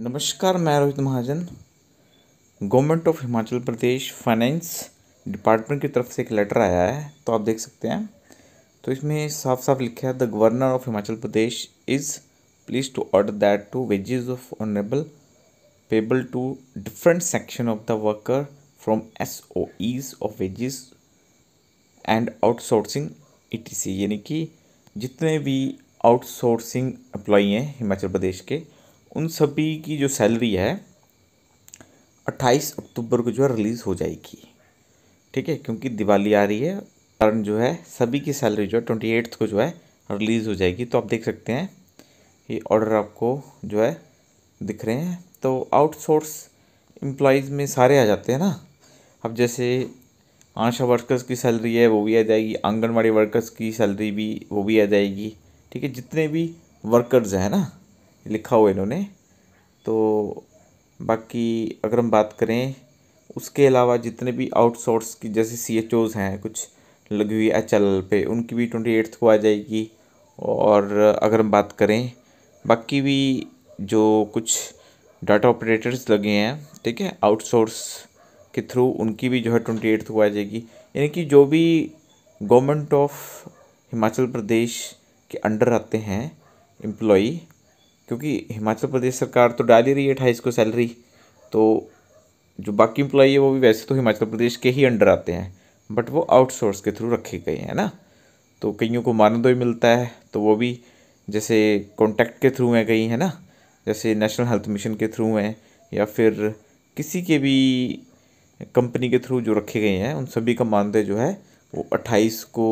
नमस्कार मैं Rohit Mahajan government of Himachal Pradesh finance department की तरफ से एक लेटर आया है तो आप देख सकते हैं तो इसमें साफ साफ लिखा है the governor of Himachal Pradesh is please to order that to wages of honourable payable to different section of the worker from S O is of wages and outsourcing E T C यानी कि जितने भी आउटसोर्सिंग एम्प्लॉई हैं हिमाचल प्रदेश के उन सभी की जो सैलरी है 28 अक्टूबर को जो है रिलीज़ हो जाएगी ठीक है क्योंकि दिवाली आ रही है कारण जो है सभी की सैलरी जो है ट्वेंटी एट्थ को जो है रिलीज़ हो जाएगी तो आप देख सकते हैं ये ऑर्डर आपको जो है दिख रहे हैं तो आउटसोर्स एम्प्लॉयज़ में सारे आ जाते हैं ना अब जैसे आशा वर्कर्स की सैलरी है वो भी आ जाएगी आंगनबाड़ी वर्कर्स की सैलरी भी वो भी आ जाएगी ठीक है जितने भी वर्कर्स हैं ना लिखा हुआ इन्होंने तो बाकी अगर हम बात करें उसके अलावा जितने भी आउटसोर्स की जैसे सी एच ओज़ हैं कुछ लगी हुई एच एल एल पे उनकी भी ट्वेंटी एट्थ को आ जाएगी और अगर हम बात करें बाकी भी जो कुछ डाटा ऑपरेटर्स लगे हैं ठीक है आउटसोर्स के थ्रू उनकी भी जो है ट्वेंटी एट्थ को आ जाएगी यानी कि जो भी गवर्नमेंट ऑफ हिमाचल प्रदेश के अंडर आते हैं एम्प्लॉ क्योंकि हिमाचल प्रदेश सरकार तो डाल ही रही है अट्ठाईस को सैलरी तो जो बाकी इम्प्लॉई है वो भी वैसे तो हिमाचल प्रदेश के ही अंडर आते हैं बट वो आउटसोर्स के थ्रू रखे गए हैं ना तो कईयों को तो ही मिलता है तो वो भी जैसे कॉन्टैक्ट के थ्रू हैं कई है ना जैसे नेशनल हेल्थ मिशन के थ्रू हैं या फिर किसी के भी कंपनी के थ्रू जो रखे गए हैं उन सभी का मानदेय जो है वो अट्ठाईस को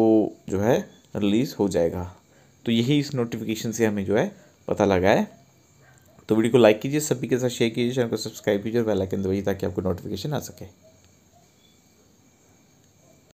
जो है रिलीज़ हो जाएगा तो यही इस नोटिफिकेशन से हमें जो है पता लगा है तो वीडियो को लाइक कीजिए सभी के साथ शेयर कीजिए चैनल को सब्सक्राइब कीजिए और बेल आइकन दबाइए ताकि आपको नोटिफिकेशन आ सके